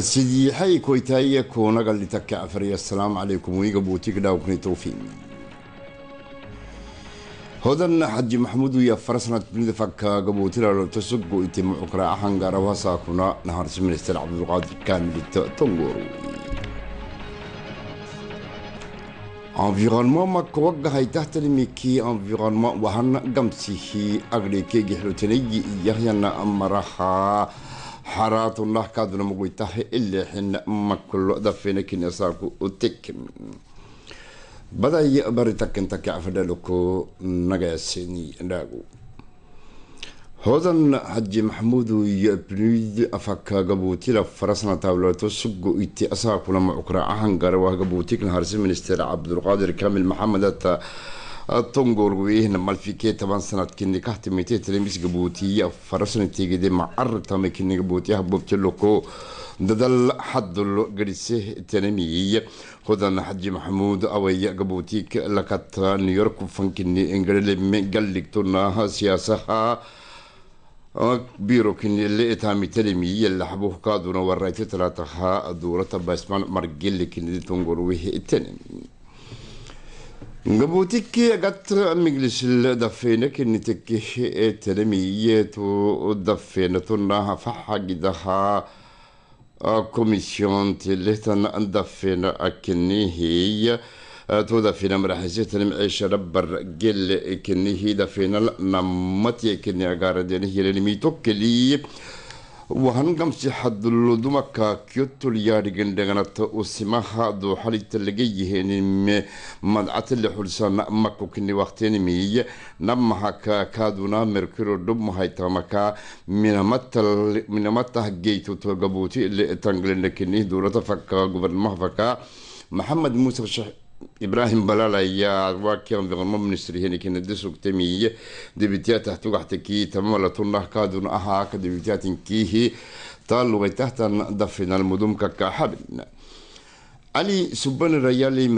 سيدي هاي كويتا يكو نغل لتكا افريا السلام عليكم ويقبو تيكدا وكني توفيق هدن حجي محمود ويا فرسنا تبني فكا قبو تلا لو تسقو يتم اقرا حنقرا وساكونا نهار سمينستر عبد القادر كان بتنقورو environnement ma ko هاي hay tahtali mi ki environnement هي gamsi hi agle ke gehlo tene xaraatullah kaadna muguytahay ileexina makuloda finekinesaku utekin badaya baritakintakacfadhalku nagaasini dhaagu hodan haji maxamuudu yabnid afakagabuutila farasna taablato sugo iti asaa kulama ukra ahan garawa hagabuutikna harsi minister cabdulqaadir kamil maxamedata تونغور ويه نمال في كي تبان سنات كيني كهت ميتي تلميس قبوتي فرسن تيجي دي معر تامي كيني قبوتي هبوب تلوكو ددل حد اللو قريسيه تنمي خدان حجي محمود او اي قبوتي لكات نيويورك فنكيني انجرلي من قلق تناها سياسها آه، بيرو كيني اللي اتامي تلمي اللي حبوه كادونا ورأيتي تلاتها دورة باسمان مرقل كيني تونغور ويه تنمي قبوتك قطر مجلس الدفينة كني تكي ترمية والدفينة تنها فحا قدها كوميسيون تلي تن الدفينة أكني هي تو دفينة تودفينا مرحزيت المعيشة ربر قل كني هي دفينة نمتي كني أقار ديني هي لنمي توكلي waxaan gamsixadullo dumarka kyotol yaadhigan dheganato usimaha dooxaligta laga yihenin madcata lixulsana makukini waqtenimiy namahaka kaaduna merkiro dhubmahaytamaka minamatah geytuto gabuuti tanglendakini dowlada faka gubernamaha faka maxamed muuse sheekh ibraahim balaal ayaa waa kan biqarmabnisri henikina dasugtamiye debitiyatah tugaxtakii tamalatuna kaadun ahaa ka debitiyatinkiihi taalugay tahtan dafinal mudumka kaxabin ali subaner ayaa lay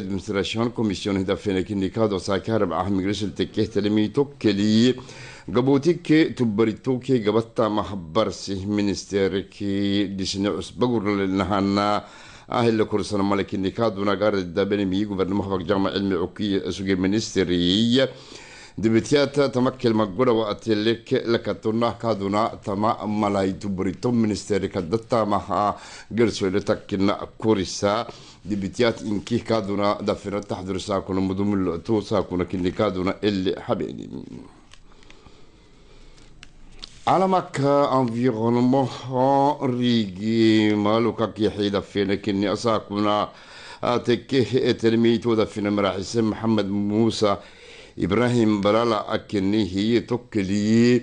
administration commission hidaafenekindikadosaa ka harab ah migrashilta gabootike tubaritoke gabatamaha barsih ministerki dhisne cusbagurlnahana ahayla korsan malekin kaduna gaarida benemi gubarnimoha jamac cilmi ukiya suge ministeriy dibitiyata tama kelma godowa atelek lakatuna kaduna tama malaytu burito ministeri kadatamaha gersoyleta kina korisa dibitiyat inki kaduna dafina taxdursaakuna mudumilo tuusaakuna kini kaduna eli على ماك انفيرونمون ريغي مالوكا كي حيدا فينا كني اساكونا تكيه ترميتو دا فينا مراحس محمد موسى ابراهيم برالا اكني هي تكلي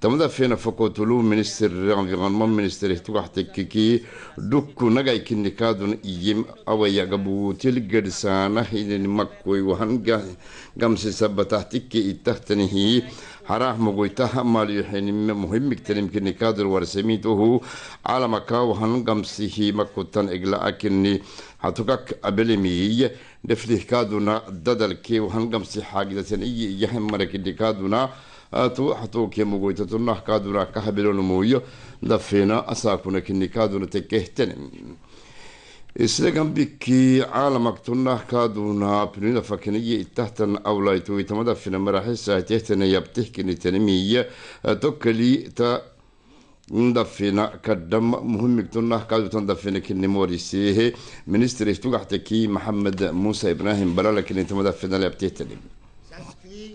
tamada fena fakotulu minister environnement minister tugaxte kiki dukku nagay kinikadun iyim awaya gabutil gersana idin makkoy wahan gamsi sabatahtiki itahtanihi حراه مغويتها مال يحين مهم كتنم كني كادر ورسميته على مكا وهن قمسه مكوتن إقلا أكني حتوكك أبلمي نفلih kaaduna dadalkee waxaan gamsi xaagidasan iyo iyo hamarka dikaaduna تو حتو غويتا تو نح كادو راكا حبيرو نمويو دا فينا أساكونا كيني كادو نتكهتن إسلقان بكي عالمك تو نح كادو نابنو دا يتحتن أولاي تو يتما دا فينا مراحي ساعتيهتن يبتحكني تنمي توكلي تا ندفنا كدم مهم كتنا كاد تندفنا كن موريسيه منستري استوغحتكي محمد موسى ابراهيم بلا لكن انت مدفنا لابتيتني ساسكي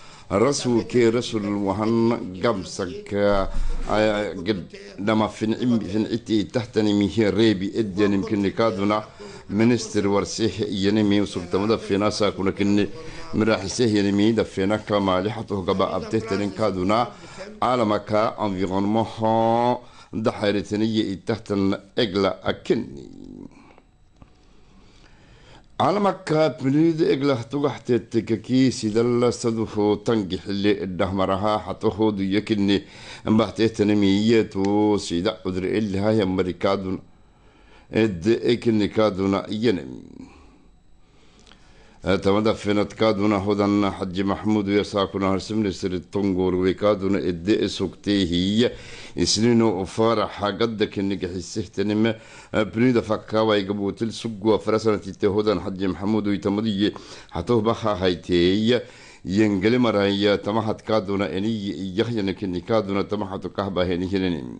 رسول كي رسول وهن قمسك آه، آه، قد لما فين نعم- فين اتي تحتني من هي ريبي ادين يمكن نكادنا منستر ورسيح ينمي في ناسا كنا كن مراح سيه ينمي دفينا كما لحته قبا ابتهتن كادونا عالمك انفيرونمون دحيرتني تحتن اقلا اكني على بنيد بليد إجلا حتوحت التككي سيدا الله صدفو تنجح اللي الدهم رها حتوخو ديكني مبحت تنميات وسيدا قدر إلها يا مريكادون إد إكني كادونا ينمي تمدا فينت كادونا هدنا حج محمود ويساكونا هرسم لسر الطنقور ويكادونا ادئ سوكتي هي اسنينو افارا حقدك انك حسيت تنم بنيدا فكاوا ويقبو تلسقوا فرسنا تتهودان حج محمود ويتمدي حتوه بخا هايتي ينقل مرايا تمحت كادونا اني يخيانك اني كادونا تمحت كهبا هيني هنين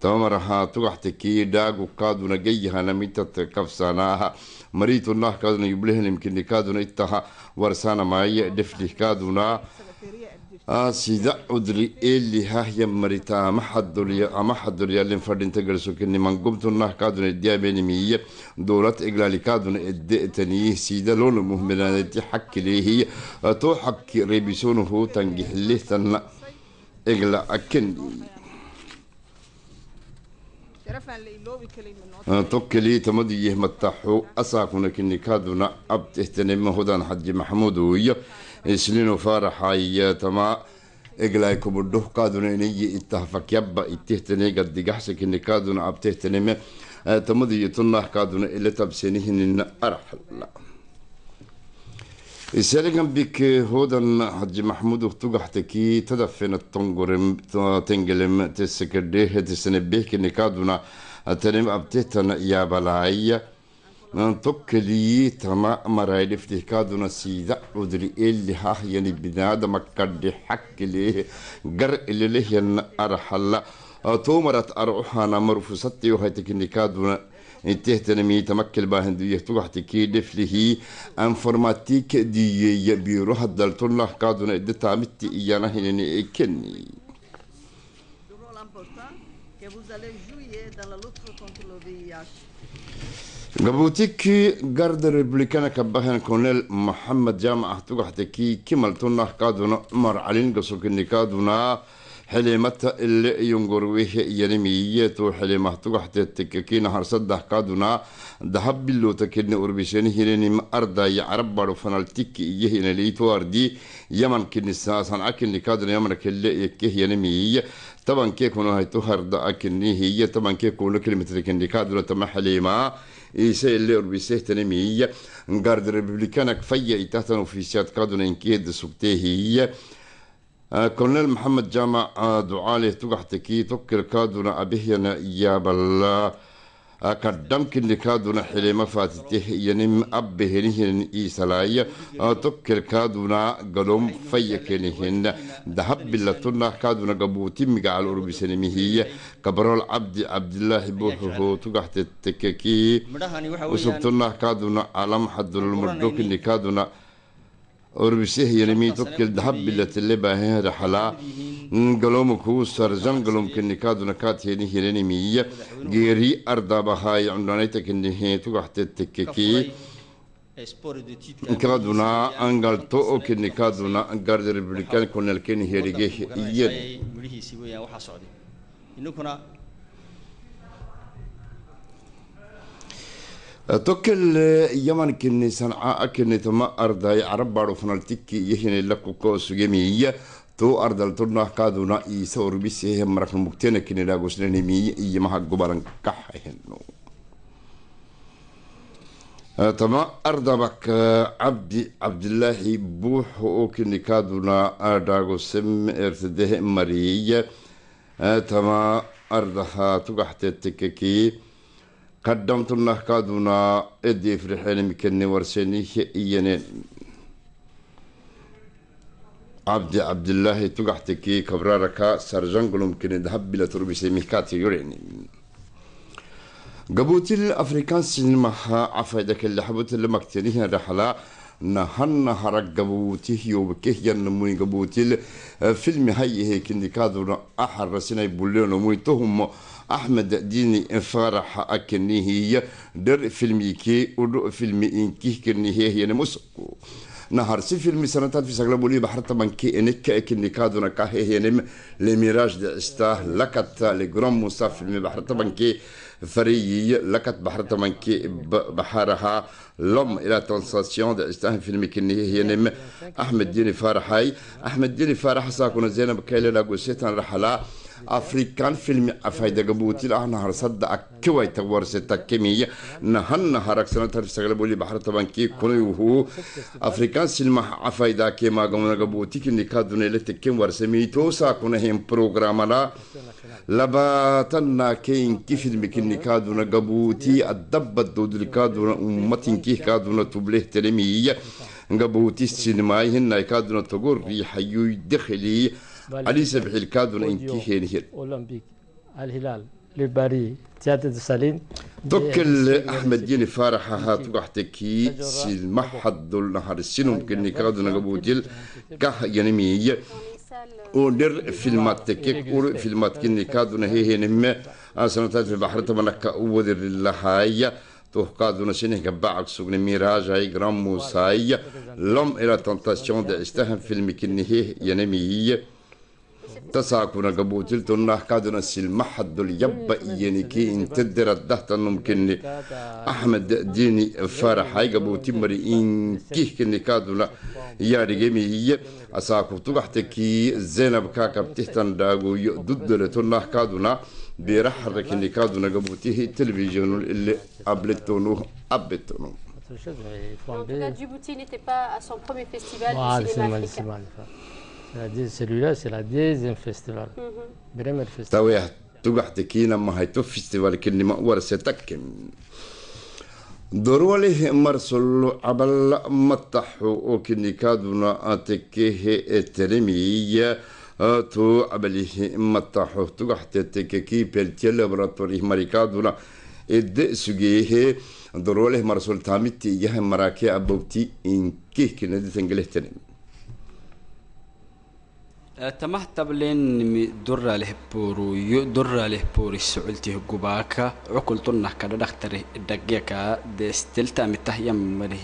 tamamar ahaatu waxtakii dhaagukaaduna gayahana mitata kabsanaaha mariitunah kaaduna yublehlimkini kaaduna ittaha warsana maaye dheflih kaaduna ah, sida udri elihahya marita ama xaduliyalin fadhinta garsokiniman gubtunah kaaduna diabenimiye dowlad eglaali kaaduna ede'taniih sida loona muhmilanati xakkiliihiy too xabki reebisoonuhu tangixlihtanna egla aken تكلي لي تمدي يه متحو أساقنا كني كادونا أبت اهتنم هدان حج محمود ويا إسلين وفارح هاي تما إجلاي كبرده كادونا إني اتحفك يبا اتهتنم قد دجحس كني كادونا أبت اهتنم أه، تمدي يتنح كادونا إلا تبسينه إن أرحل Seligan bik hodan Haji Mahmud tugaxtaki tadafina tongurim tengelim tisikirdihe tisinibihki nikaduna tanim abtihtan yabalaya tokkelii tama maraylifti kaduna siida udri eliha yani binaadama kaddi xakkili gar ililihyan arxalla tumarat arxana marfusatti yohaytaki nikaduna تهتنمي تمكل باهندية تقحتي كي دفله انفرماتيك دي يبيروها الدلتون الله قادونا ادتا متي ايانا هنيني اكني gabootiki garda republikanaka bahan colonel moxamed jaamac ah kimaltunah kaaduna cumar calin gasokinikaaduna حليمت اللي ينقر ويه ينمي تو حليمه تو حتى تككين هر صدح قادنا دهب بلو تكين أربيشين هيريني أردا يا عرب بارو فنال تك يه ينلي تو أردي يمن كن الساس عن أكن لكادنا يمن كل يكه ينمي طبعا كيف هنا هاي تو هردا أكن هي طبعا كيف كل كلمة لكن لكادنا تم حليمة إيش اللي أربيشين تنمي غارد ريبليكانك فيا إتاتنا في شات قادنا إنكيد سكته هي كونيل محمد جامع دعالي تقحتكي تكر كادونا أبهينا إياب الله kaddhamkin likaaduna xilima faatitih yanim abbehenihin iisalaaya tokkir kaaduna galom fayyakenihin dahabbilatuna kaaduna gabuuti migacal urbisanimihiya kabarol cabdi cabdilaahi buuxuhu tugaxtetekeki usubtuna kaaduna alam xadulmurdhokin likaaduna اور بسیه یلمی تو کل دهب بیلت لب هن رحلا گلوم کو سر زن گلوم کن نکاد نکات یه نیه لی میه گیری اردا بخای عنوانی تکن نیه تو گحت تککی نکادونا انگل تو او کن نکادونا انگار در بریکان کنال کن نیه لیگه یه تكل يمن كني صنعاء كني تما أرضا يعرب بارو فنالتك يهني لكو كوسو جميعي تو أرضا لطرنا لترنا كادونا سور بيسي هم مرخ مكتين كني لاغو لاغوش لنمي إيما حق بارن كحيهنو تما أرضا بك عبد عبد الله بوحو كني وكني كادونا أرداغو سم ارتده مريي تما أرضا تقحت تككي قدمت النهكادونا ادي فرحين مكني ورسيني ايانين عبد عبد الله تقحتكي كبرارك سرجان قلوم كني ذهب بلا تربي مهكاتي يرعني قبوت الافريكان سينما عفايدك اللي حبوت اللي مكتنيه الرحله نهن هرق قبوته يوبكه ينموي قبوتي فيلم هاي هيك كادونا احر رسينا بوليون ومويتهم أحمد ديني انفرح أكني هي در فيلمي كي ودو فيلمي إنكي كني هي يعني هي نمسكو نهار سي فيلم سنتات في سغلا بولي بحر تمن كي انك كني كادو نكا هي نم يعني لي ميراج دي استا لكت لي غرام موسى فيلم بحر تمن كي فري لكت بحر تمن كي بحرها لوم الى تنساسيون دي استا فيلم كني هي يعني نم احمد ديني فرحاي احمد ديني فرح ساكون زينب كايلا لا رحلا أفريقيان فيلم أفايدة قبوتي لأه نهار صدق أكوي تورس تكمية نهن نهار أكسنا تعرف بولي بحر طبعا كي كوني وهو أفريقيان سينما أفايدة كيما قمنا قبوتي كني كادوني لتكيم ورسة ميتوسا كنا هم بروغرام لا لباتنا كين كي فيلم كني كادونا قبوتي الدبت دود كادونا أمتين كي كادونا تبله تلمية قبوتي السينما هنا كادونا تقول ريحة يدخلي علي سبحي ان كي هين يعني هير أولمبيك الهلال لباري تياتي سالين دوكل احمد دين فارحه هات وحتكي سي المحد دول نهار السن ممكن نكاد نقبو ديل كح ينمي ونر فيلمات تكيك ور فيلمات كني كادو نهي هي نم انا آه، في البحر تمنك ودر لهايا توه كادونا سنه كبع سوق ميراج هاي جرام موساي لم الى تنتاسيون دي استهم فيلم كني هي ينمي تساكونا قبوتلتنا حكادنا سلمحد اليبا يعني كي انتدر الدهتا ممكن أحمد ديني فرح هاي قبوتي مري إن كيه كني كادونا يا رجيمي هي أساكو تقحتكي زينب كاكا بتحتن داغو ددلتنا حكادونا بيرحرك اللي كادونا قبوتيه التلفزيون اللي قبلتونوه قبلتونوه Donc, la Djibouti n'était pas à son premier festival Ah, c'est mal, c'est mal. Celui-là, c'est la deuxième festival. Mhm. Bremer festival. توي توقع تكينا ما هيتو فيستيفال كني ما ور ستك دروله مرسل عبل مطح وكني كادونا اتكيه اترمي تو عبله مطح توقع تككي بلتيل لابراتوري مريكادونا اد سجيه دروله مرسل تامتي يه مراكي ابوتي انكيه كندي تنجله ترمي تمهتب لين درة لهبورو درة لهبوري سعلتي جباكا عقل طنه كذا دكتور دقيقة دستلتا متهيا مره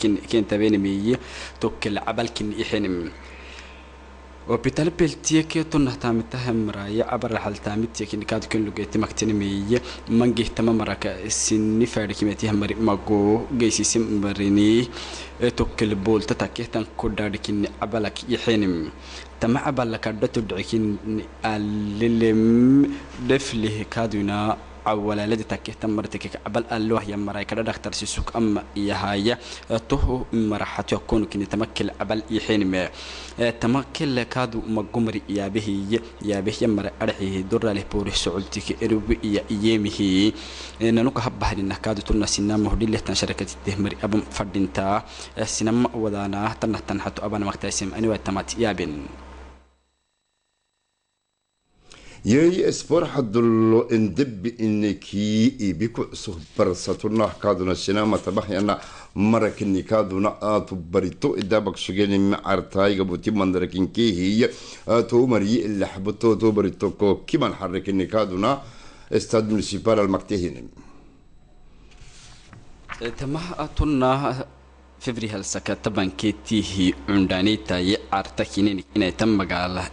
كن كن تبين مي توكل عبل كن إحنا وبتال بلتيك تنه تام تهم راي عبر الحال تام تيك إن كاد كن لقيت مكتني مية من جه تمام مراك السن فارك متي هم مري مجو جيسي سم مريني توكل بول تتكه تن كودارك إن عبلك يحنم تما عبلك عدت دعكين اللي لم دفله كادونا cawalaaladii takeehta martikik cabal aloohya maraykada dhakhtarsi suk ama yahaya tuhu maraxatyo konkini tamakil cabal ixinime tamakil kaadu magumri yaabihiye yaabihya mara arxihi duraalih buurih socoltiki erubi iya iyemihi nanuka habbahrina kaadu tulna sinama hudhileh tan sharakati tehmari abam fadhintaa sinama wadaanaa tanah tanhatu abana maktaisim aniwa tamat yaabin yay isfarxadullo indabbi inakii ibiku cusub barsatuna kaaduna shinama tabahyana marakini kaaduna aatu barito idaabak shugeni macartayga aatu mariyi ilaxbato barito ko kiman xarikini kaaduna استاد مونسيبال المكتهن تمها أتونا فبري هالسكة طبعا كتيه عنداني تاي عرتكينيني إن تم مقالة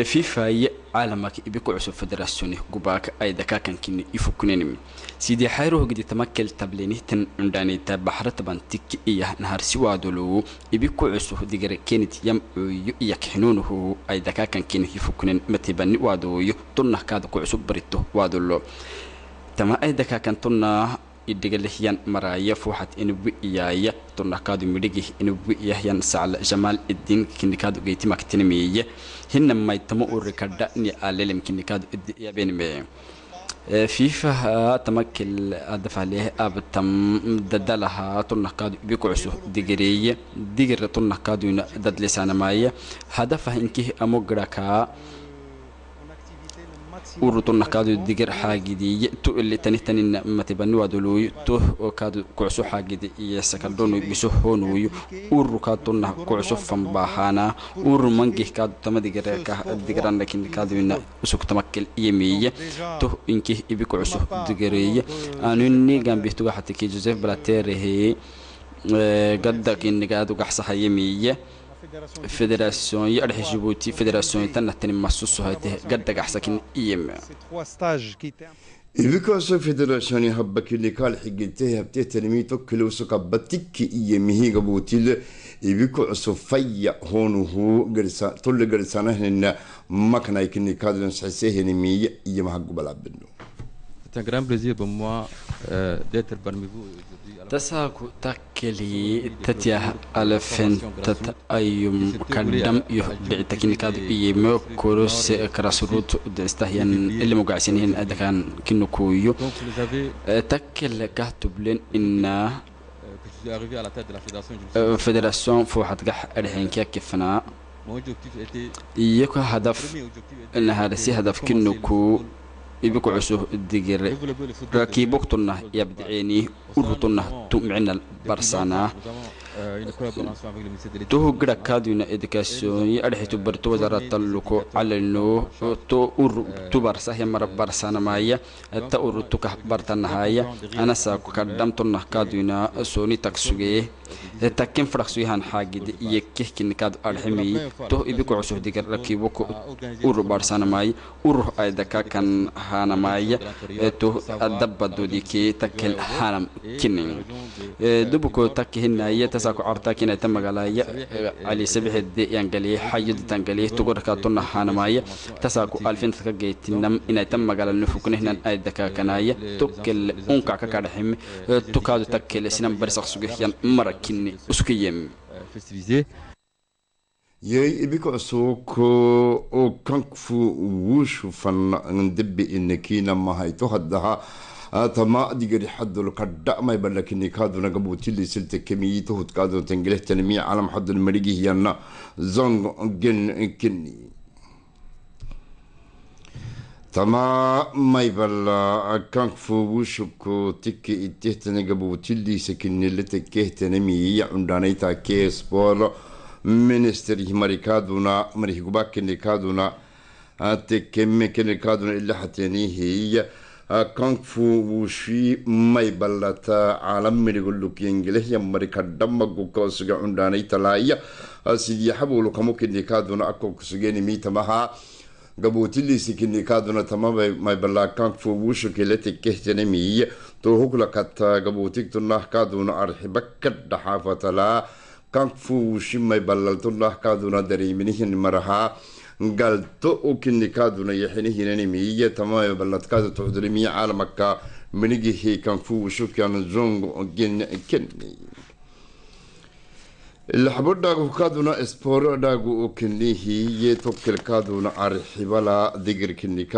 fifaye caalamka ibikucusub federasoni gubaaka ay dakaakankiina ifukunanimi sidii xayru hogditamakel tablenihtan cundhaanita baxratabantik ibi naharsiwaadolow cusu digara kenit yam ooyo iya kaxinuunahu ay dakaakankiina ifukunan matibani waadooyo tunnah kaada kucusub barito waadolo tama ay dakaakan tunnaa idhigalihyan maraaya fuuxad inubu iyaaya turnakaadu midhigih inubu iyahyan sacla jamaal idin kinikaadu geytimaktinimiye hina maytamo urikadha ni kinikadu kinikaadu idi iyabenime fiifaha tamakil adafaleh abtam dadalaha turnakaadu ibikucusu digireeye digir turnakaaduna dadlisanamaya hadafah inkih amo girakaa uruto nakaadu digir xaagidiiye tu ili tanitanin matibaniwaduluuyu toh oo kaadu kucso xaagidi iyo sakaldhonu biso honuuyu uru kaaduna kucso fambaahaana uru mangi kaadu tamadigardigiranakin kaaduna usugtamakil yemiye toh inki ibi kucso digareeye anuniganbihtuga xatikii joseph balatereheye eh, gaddakinnagaadu gaxsahayemiye فدراسيون يالح جيبوتي فدراسيون تنتن مخصوص هاته قد احسكن ايم إذا فيدراسيون يهبك اللي قال حق انتهى بتيه تنمية توكل وسقبتك إيمه قبوتيل يبيكو عصفية هون هو قرسان طول قرسانه لنا ما كان يكني كادرن سحسيه نمية إيمه قبل عبدنو C'est un grand plaisir pour moi euh, d'être parmi vous تساكتكلي على فين تت أيوم كدم يو بعتكين كاد بي مو كروس كراسروت دستهيان اللي مقعسينين أدكان كنو كويو تكل كهتبلين إن فدراسيون فوحد قح الحين كيفنا يكو هدف ان هذا سي هدف كنو كو ibiku cusub digir rakiibugtunah yabdiceeni urutunah barsanaa tuhugira kaaduna edikaasiyoonyi adhexitu bartu wasaarata luko calalino to ur tubarsahya mara barsanamaya ta ur tukah bartanahaya anasaako kadhamtonah kaaduna sooni tagsugee takken fadhaqsuyahan xaagide iyo kehkinikaad alhemi, toh ibiko cusuhdigarrakiiboko ur barsanamaya ur aydaka kan haanamaya toh adabadodikee takkel hanam kinin dubuko takkehinaya halkaasa ku cartaa inay ta magaalaya alisabixe yangaliyay xayuditan galiyay tugudakaa tunahanaamaaya tasaaku alfintadka geytinam inay ta magala nufuknihnan ay dakaakanaya tukele unkac ka kadhaxime tukaadu takele sinan barisak sugixyan marakini usku yem yay ibika soko oo wushufan ndebi inakina mahayto hadaha أتما ديجري حد الكدا ما يبان لك إني كادو نجبو تلي سلت كميته وتكادو تنجله تنمية على محد المريجي هي أن زنج جن كني تما ما يبال كان فوشك تك اتهت نجبو تلي سكن اللي تكه تنمية عندنا تا كيس بول منستر مريكادونا مريكوباك نكادونا أتكمل كنكادونا إلا حتى هي kanfu wuushii may ballataa caalaminiga lukyengilehya marika dhammaqu koosuga cundhaanay talaaya sidii xabulu kamo kindikaaduna ako kusugeni miitamaha gabootiliisi kindikaaduna tamabay may ballaa kanfu wuushukilati kehjanamiy toohukla kataa gabootigtunah kaaduna arxiba ka kanfu wuushi may ballaltunah kaaduna dareeminihin marahaa galto ukini kaadunaya xinihiinanimiiya tamayo balladkaada tuxdulimiya caalamaka manigihii kanfuu shufkan zongo kenni laxbodhaagu ukinihiye tokkil arxibala digirkini